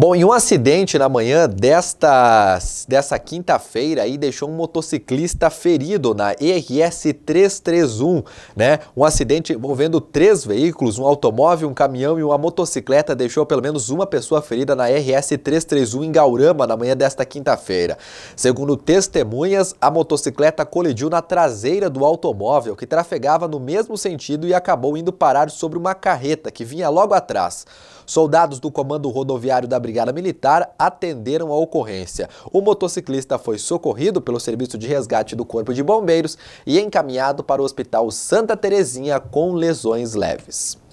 Bom, em um acidente na manhã desta, dessa quinta-feira aí deixou um motociclista ferido na RS 331, né? Um acidente envolvendo três veículos, um automóvel, um caminhão e uma motocicleta deixou pelo menos uma pessoa ferida na RS 331 em Gaurama na manhã desta quinta-feira. Segundo testemunhas, a motocicleta colidiu na traseira do automóvel que trafegava no mesmo sentido e acabou indo parar sobre uma carreta que vinha logo atrás. Soldados do Comando Rodoviário da Brigada Militar atenderam a ocorrência. O motociclista foi socorrido pelo Serviço de Resgate do Corpo de Bombeiros e encaminhado para o Hospital Santa Terezinha com lesões leves.